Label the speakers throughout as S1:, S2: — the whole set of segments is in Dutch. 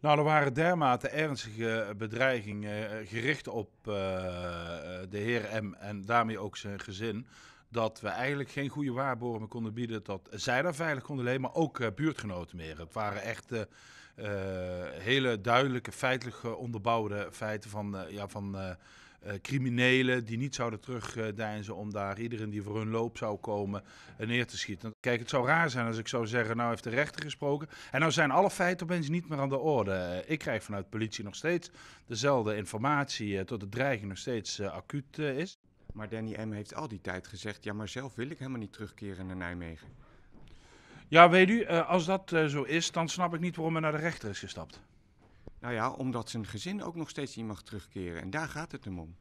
S1: Nou, er waren dermate ernstige bedreigingen eh, gericht op eh, de heer M en daarmee ook zijn gezin. Dat we eigenlijk geen goede waarborgen konden bieden dat zij daar veilig konden leven, maar ook uh, buurtgenoten meer. Het waren echt hele duidelijke, feitelijk onderbouwde feiten van, ja, van eh, criminelen die niet zouden terugdeinzen om daar iedereen die voor hun loop zou komen eh, neer te schieten. Kijk, het zou raar zijn als ik zou zeggen, nou heeft de rechter gesproken en nou zijn alle feiten opeens niet meer aan de orde. Eh, ik krijg vanuit politie nog steeds dezelfde informatie tot de dreiging nog steeds acuut is. Maar Danny M. heeft al die tijd gezegd, ja maar zelf wil ik helemaal niet terugkeren naar Nijmegen. Ja, weet u, als dat zo is, dan snap ik niet waarom men naar de rechter is gestapt. Nou ja, omdat zijn gezin ook nog steeds niet mag terugkeren. En daar gaat het hem om.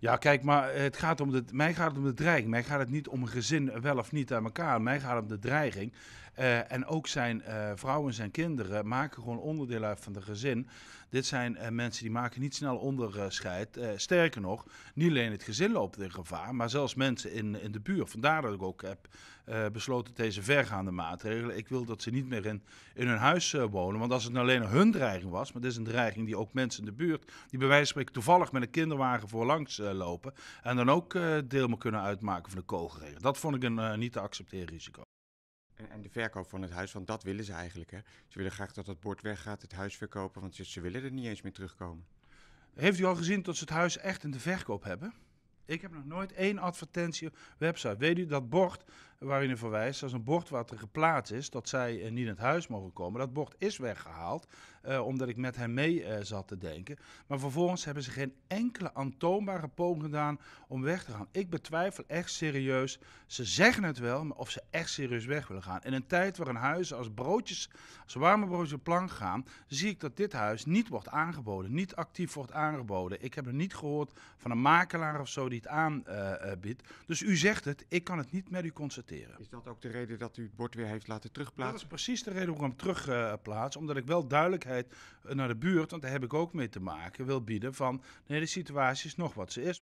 S1: Ja, kijk, maar het gaat om de, mij gaat het om de dreiging. Mij gaat het niet om een gezin eh, wel of niet aan elkaar. Mij gaat het om de dreiging. Eh, en ook zijn uh, eh, vrouwen en zijn kinderen maken gewoon onderdeel uit van de gezin. Dit zijn mensen die maken niet snel onderscheid. sterker nog, niet alleen het gezin loopt in gevaar, maar zelfs mensen in, in de buurt. Vandaar dat ik ook heb besloten deze vergaande maatregelen. Ik wil dat ze niet meer in, in hun huis wonen. Want als het nou alleen hun dreiging was, maar dit is een dreiging die ook mensen in de buurt, die bij wijze van spreken toevallig met een kinderwagen voor lang eh, lopen. En dan ook eh, deel kunnen uitmaken van de kogeregen. Dat vond ik een eh, niet te accepteren risico. En, de verkoop van het huis, want dat willen ze eigenlijk. Hè? Ze willen graag dat dat bord weggaat, het huis verkopen, want ze, willen er niet eens meer terugkomen. Heeft u al gezien dat ze het huis echt in de verkoop hebben? Ik heb nog nooit één advertentie website. Weet u, dat bord waarin u verwijst, als een bord wat er geplaatst is, dat zij eh, niet in het huis mogen komen. Dat bord is weggehaald, uh, omdat ik met hem mee eh, zat te denken. Maar vervolgens hebben ze geen enkele aantoonbare poging gedaan om weg te gaan. Ik betwijfel echt serieus, ze zeggen het wel, maar of ze echt serieus weg willen gaan. In een tijd waarin huizen als broodjes, als warme broodjes op plank gaan, zie ik dat dit huis niet wordt aangeboden, niet actief wordt aangeboden. Ik heb er niet gehoord van een makelaar of zo die het aanbiedt. dus u zegt het, ik kan het niet met u constateren. Is dat ook de reden dat u het bord weer heeft laten terugplaatsen? Dat is precies de reden waarom ik hem terugplaats. Eh, omdat ik wel duidelijkheid eh, naar de buurt, want daar heb ik ook mee te maken, wil bieden van nee, de situatie is nog wat ze is.